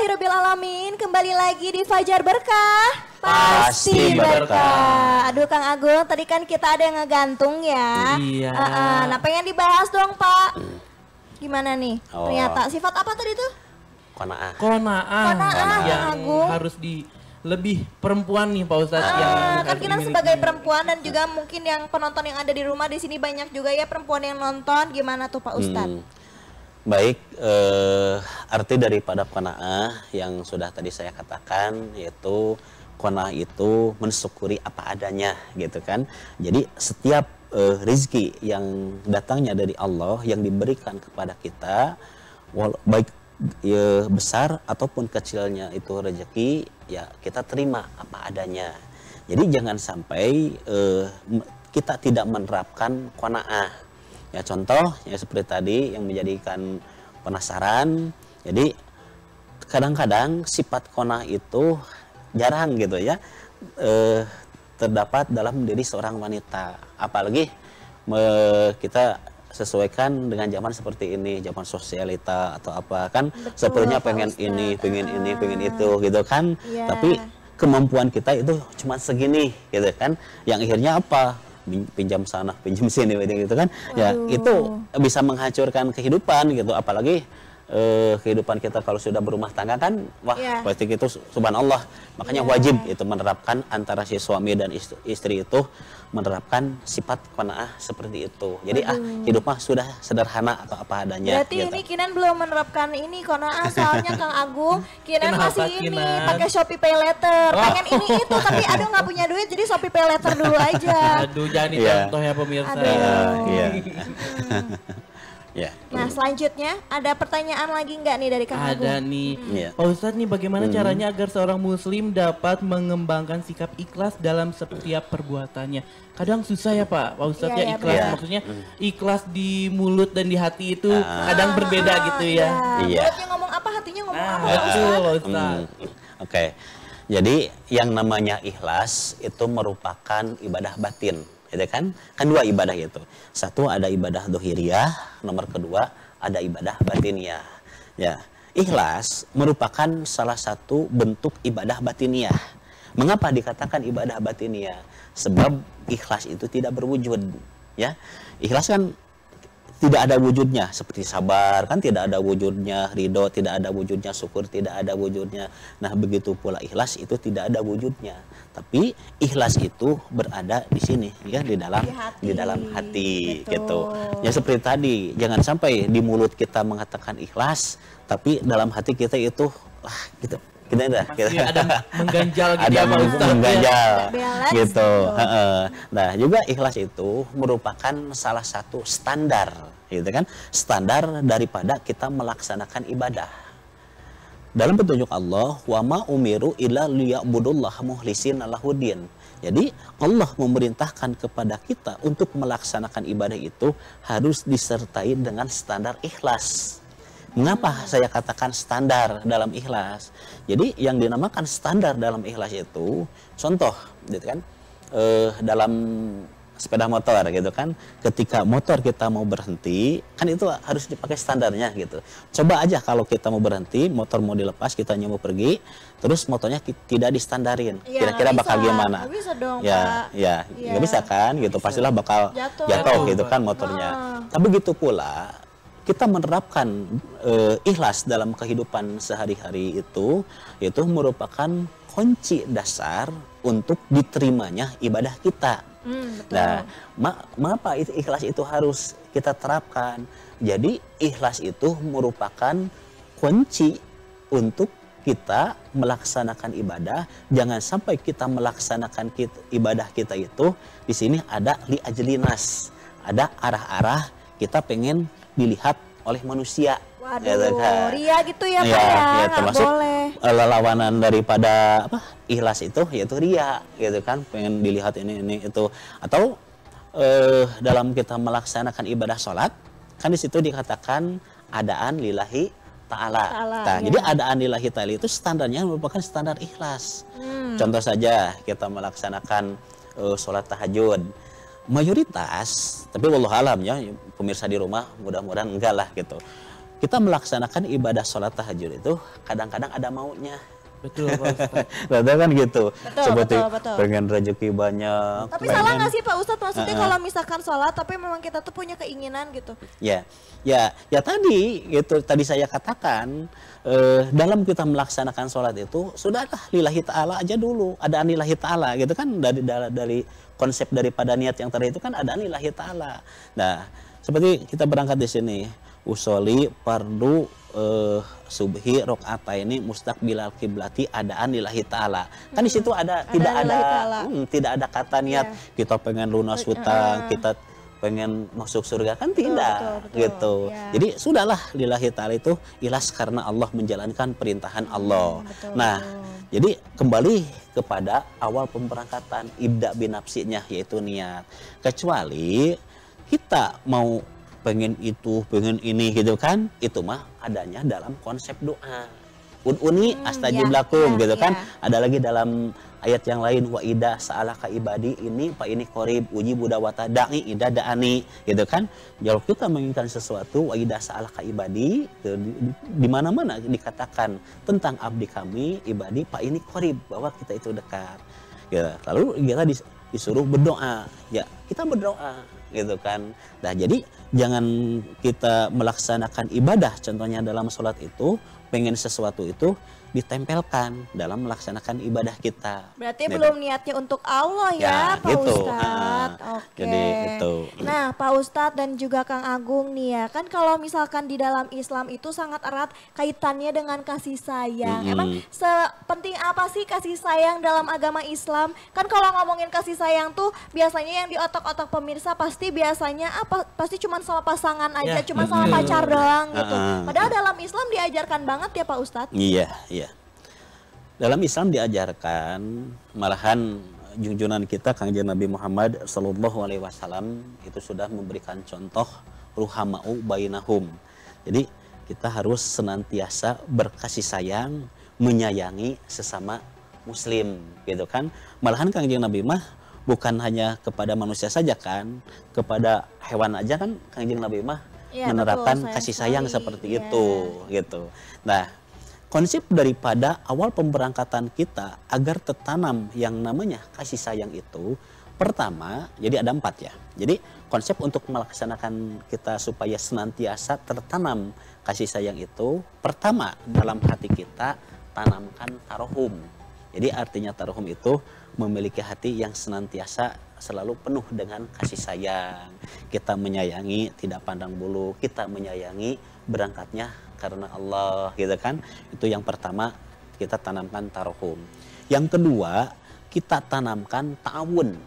Alhamdulillahirabbil alamin, kembali lagi di Fajar Berkah. Pasti berkah. Aduh Kang Agung, tadi kan kita ada yang ngegantung ya. Iya. Uh, uh, nah pengen dibahas dong Pak. Gimana nih? Oh. Ternyata sifat apa tadi tuh? Konaah. Konaah. Konaah yang Agung. harus di lebih perempuan nih Pak Ustadz ah, yang kan kita sebagai perempuan dan juga mungkin yang penonton yang ada di rumah di sini banyak juga ya perempuan yang nonton gimana tuh Pak Ustadz? Hmm Baik, eh, arti daripada kona'ah yang sudah tadi saya katakan yaitu kona'ah itu mensyukuri apa adanya gitu kan. Jadi setiap eh, rizki yang datangnya dari Allah yang diberikan kepada kita baik ya, besar ataupun kecilnya itu rezeki ya kita terima apa adanya. Jadi jangan sampai eh, kita tidak menerapkan kona'ah Ya contoh ya seperti tadi yang menjadikan penasaran. Jadi kadang-kadang sifat konah itu jarang gitu ya eh, terdapat dalam diri seorang wanita. Apalagi me, kita sesuaikan dengan zaman seperti ini, zaman sosialita atau apa kan Betul, sepertinya pengen ini, pengen ini, ah. pengen itu gitu kan. Yeah. Tapi kemampuan kita itu cuma segini gitu kan. Yang akhirnya apa? pinjam sana pinjam sini gitu kan ya itu bisa menghancurkan kehidupan gitu apalagi eh, kehidupan kita kalau sudah berumah tangga kan wah yeah. pasti itu subhanallah makanya yeah. wajib itu menerapkan antara si suami dan istri, itu menerapkan sifat qanaah seperti itu. Jadi ah, Aduh. ah hidup mah sudah sederhana atau apa adanya. Berarti gitu. ini Kinan belum menerapkan ini qanaah soalnya Kang Agung Kinan masih ini pakai Shopee Pay Letter. Oh. Pengen ini itu tapi aduh nggak punya duit jadi Shopee Pay Letter dulu aja. aduh jangan dicontoh contoh iya. ya pemirsa. Aduh. Yeah. Iya. Ya. Nah iya. selanjutnya ada pertanyaan lagi nggak nih dari Kang Agung? Ada nih. Hmm. Yeah. Pak Ustadz nih bagaimana hmm. caranya agar seorang muslim dapat mengembangkan sikap ikhlas dalam setiap perbuatannya? Kadang susah ya Pak, Pak Ustadz iya, ya, iya, ikhlas. Yeah. Maksudnya hmm. ikhlas di mulut dan di hati itu ah. kadang berbeda ah, gitu ya. Iya. Mulutnya ngomong apa, hatinya ngomong nah, apa Pak Ustadz. Hmm. Oke. Okay. Jadi yang namanya ikhlas itu merupakan ibadah batin gitu kan? Kan dua ibadah itu. Satu ada ibadah dohiriyah, nomor kedua ada ibadah batiniah. Ya, ikhlas merupakan salah satu bentuk ibadah batiniah. Mengapa dikatakan ibadah batiniah? Sebab ikhlas itu tidak berwujud, ya. Ikhlas kan tidak ada wujudnya seperti sabar kan tidak ada wujudnya ridho tidak ada wujudnya syukur tidak ada wujudnya nah begitu pula ikhlas itu tidak ada wujudnya tapi ikhlas itu berada di sini ya di dalam di, hati. di dalam hati Betul. gitu ya seperti tadi jangan sampai di mulut kita mengatakan ikhlas tapi dalam hati kita itu ah gitu kita ada kita ada mengganjal gitu ada ya, mengganjal ya. gitu nah juga ikhlas itu merupakan salah satu standar gitu kan standar daripada kita melaksanakan ibadah dalam petunjuk Allah wa ma umiru illa liya'budullah muhlisin lahuddin jadi Allah memerintahkan kepada kita untuk melaksanakan ibadah itu harus disertai dengan standar ikhlas Mengapa saya katakan standar dalam ikhlas? Jadi yang dinamakan standar dalam ikhlas itu contoh gitu kan eh, dalam sepeda motor gitu kan ketika motor kita mau berhenti kan itu harus dipakai standarnya gitu coba aja kalau kita mau berhenti motor mau dilepas kita nyoba pergi terus motornya tidak distandarin ya, kira-kira bakal bisa. gimana gak bisa dong, ya Pak. ya nggak ya. bisa kan gitu pastilah bakal jatuh, jatuh gitu kan motornya nah. tapi gitu pula kita menerapkan e, ikhlas dalam kehidupan sehari-hari itu itu merupakan kunci dasar untuk diterimanya ibadah kita. Hmm, Nah, ma mengapa ikhlas itu harus kita terapkan? Jadi ikhlas itu merupakan kunci untuk kita melaksanakan ibadah jangan sampai kita melaksanakan kita, ibadah kita itu di sini ada li ada arah-arah kita pengen dilihat oleh manusia. Waduh, kan? ria gitu ya, ya Pak ya, ya termasuk boleh. Eh, lawanan daripada apa ikhlas itu yaitu ria gitu kan pengen dilihat ini ini itu atau eh, dalam kita melaksanakan ibadah sholat kan di situ dikatakan adaan lillahi ta'ala. Ta nah, ya. Jadi adaan lillahi ta'ala itu standarnya merupakan standar ikhlas. Hmm. Contoh saja kita melaksanakan uh, sholat tahajud mayoritas, tapi walau alam ya, pemirsa di rumah mudah-mudahan enggak lah gitu. Kita melaksanakan ibadah sholat tahajud itu kadang-kadang ada maunya. Betul Pak Ustadz. kan gitu. Betul, Seperti betul, betul. pengen rezeki banyak. Tapi pengen... salah nggak sih Pak Ustadz maksudnya uh -uh. kalau misalkan sholat tapi memang kita tuh punya keinginan gitu. Ya, ya, ya tadi gitu tadi saya katakan eh, dalam kita melaksanakan sholat itu sudahlah lillahi taala aja dulu ada lillahi taala gitu kan dari dari, dari konsep daripada niat yang tadi itu kan ada lillahi taala. Nah seperti kita berangkat di sini usoli pardu uh, subhi ini mustaqbilal kiblati adaan lillahi taala. Kan di situ ada tidak ada hmm, tidak ada kata niat yeah. kita pengen lunas hutang, kita pengen masuk surga kan tidak betul, betul, gitu. Ya. Jadi sudahlah lillahi taala itu ilas karena Allah menjalankan perintahan Allah. betul. Nah, jadi kembali kepada awal pemberangkatan ibda binapsinya yaitu niat. Kecuali kita mau pengen itu, pengen ini gitu kan, itu mah adanya dalam konsep doa. Ununi hmm, astajiblakum ya, ya, gitu kan. Ya. Ada lagi dalam ayat yang lain wa ida ka ibadi ini pak ini korib uji budawata da'i ida da'ani gitu kan. Kalau kita menginginkan sesuatu wa ida ka ibadi gitu, di mana-mana dikatakan tentang abdi kami ibadi pak ini korib bahwa kita itu dekat. Gitu. Lalu kita disuruh berdoa. Ya, kita berdoa gitu kan. Nah, jadi jangan kita melaksanakan ibadah contohnya dalam sholat itu pengen sesuatu itu ditempelkan dalam melaksanakan ibadah kita. Berarti Nih, gitu. belum niatnya untuk Allah ya, ya Pak gitu. Ustadz. Ah, Oke. Jadi itu. Nah, Pak Ustadz dan juga Kang Agung nih ya, kan kalau misalkan di dalam Islam itu sangat erat kaitannya dengan kasih sayang. -hmm. Emang sepenting apa sih kasih sayang dalam agama Islam? Kan kalau ngomongin kasih sayang tuh biasanya yang di otak-otak pemirsa pasti biasanya apa? Pasti cuma sama pasangan aja, ya. cuma sama pacar doang gitu. Ah, ah. Padahal dalam Islam diajarkan banget ya Pak Ustadz. Iya, iya. Dalam Islam diajarkan malahan junjungan kita Kangjeng Nabi Muhammad Shallallahu Alaihi Wasallam itu sudah memberikan contoh ruhamau bainahum. Jadi kita harus senantiasa berkasih sayang, menyayangi sesama muslim gitu kan. Malahan Kangjeng Nabi mah bukan hanya kepada manusia saja kan, kepada hewan aja kan Kangjeng Nabi mah ya, menerapkan betul, kasih sayang sekali. seperti ya. itu gitu. Nah, konsep daripada awal pemberangkatan kita agar tertanam yang namanya kasih sayang itu pertama jadi ada empat ya jadi konsep untuk melaksanakan kita supaya senantiasa tertanam kasih sayang itu pertama dalam hati kita tanamkan tarohum jadi artinya tarohum itu memiliki hati yang senantiasa selalu penuh dengan kasih sayang. Kita menyayangi, tidak pandang bulu. Kita menyayangi, berangkatnya karena Allah gitu kan itu yang pertama kita tanamkan tarhum yang kedua kita tanamkan tahun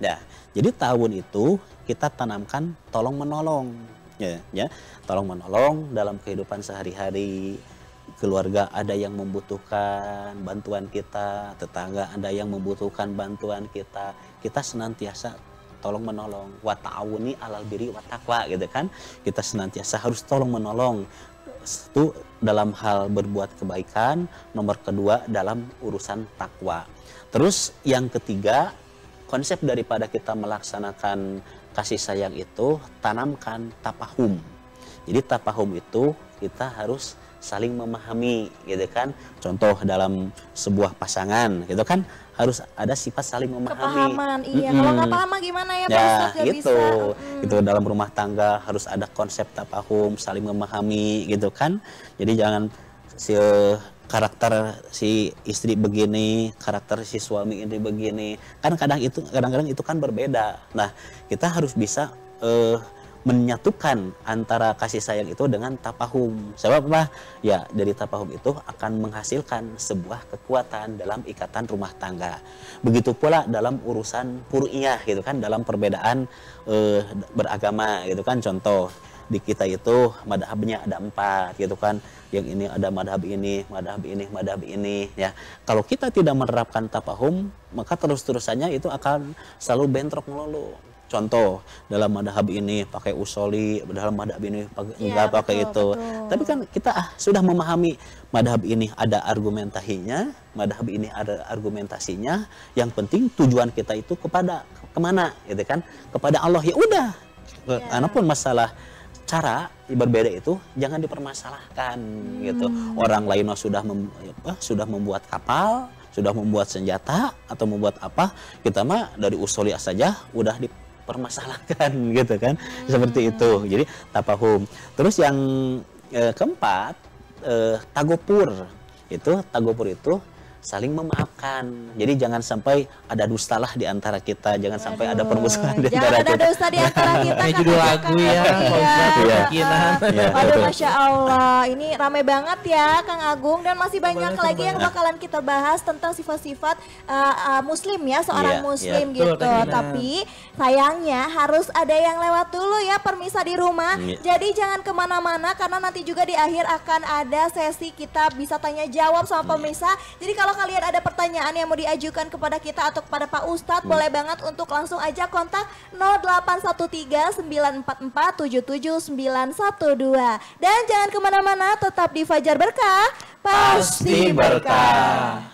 ya jadi tahun itu kita tanamkan tolong menolong ya ya tolong menolong dalam kehidupan sehari-hari keluarga ada yang membutuhkan bantuan kita tetangga ada yang membutuhkan bantuan kita kita senantiasa tolong menolong wa ta'awuni alal biri wa taqwa gitu kan kita senantiasa harus tolong menolong satu dalam hal berbuat kebaikan, nomor kedua dalam urusan takwa. Terus yang ketiga, konsep daripada kita melaksanakan kasih sayang itu tanamkan tapahum. Jadi tapahum itu kita harus saling memahami gitu kan contoh dalam sebuah pasangan gitu kan harus ada sifat saling memahami kepahaman iya mm -hmm. kalau nggak paham gimana ya, ya gitu bisa. gitu itu dalam rumah tangga harus ada konsep tapahum saling memahami gitu kan jadi jangan si eh, karakter si istri begini, karakter si suami ini begini. Kan kadang itu kadang-kadang itu kan berbeda. Nah, kita harus bisa uh, menyatukan antara kasih sayang itu dengan tapahum. Sebab apa? Ya, dari tapahum itu akan menghasilkan sebuah kekuatan dalam ikatan rumah tangga. Begitu pula dalam urusan puriyah gitu kan, dalam perbedaan e, beragama gitu kan. Contoh di kita itu madhabnya ada empat gitu kan yang ini ada madhab ini madhab ini madhab ini ya kalau kita tidak menerapkan tapahum maka terus terusannya itu akan selalu bentrok melulu Contoh dalam madhab ini pakai usoli, dalam madhab ini iya, pakai, ya, enggak betul, pakai itu. Betul. Tapi kan kita ah, sudah memahami madhab ini ada argumentasinya, madhab ini ada argumentasinya. Yang penting tujuan kita itu kepada kemana, gitu kan? Kepada Allah ya udah. Ya. Anapun masalah cara berbeda itu jangan dipermasalahkan gitu. hmm. gitu orang lain sudah mem, apa, sudah membuat kapal sudah membuat senjata atau membuat apa kita mah dari usulia saja udah di permasalahkan gitu kan hmm. seperti itu jadi tapahum terus yang e, keempat e, tagopur itu tagopur itu saling memaafkan. Jadi jangan sampai ada dustalah di antara kita, jangan Aduh, sampai ada permusuhan di antara jangan kita. Jangan ada dusta di antara kita. Ini judul lagu ya, kemungkinan. Ya, Waduh, masya Allah, ini ramai banget ya, Kang Agung, dan masih banyak Boleh, lagi yang bakalan kita bahas tentang sifat-sifat uh, uh, Muslim ya, seorang yeah, iya. Muslim yeah. gitu. Tuh, Tapi sayangnya harus ada yang lewat dulu ya, permisa di rumah. Yeah. Jadi jangan kemana-mana karena nanti juga di akhir akan ada sesi kita bisa tanya jawab sama iya. pemirsa. Jadi kalau kalau kalian ada pertanyaan yang mau diajukan kepada kita atau kepada Pak Ustadz, hmm. boleh banget untuk langsung aja kontak 0813-944-77912. Dan jangan kemana-mana, tetap di Fajar Berkah. Pasti berkah.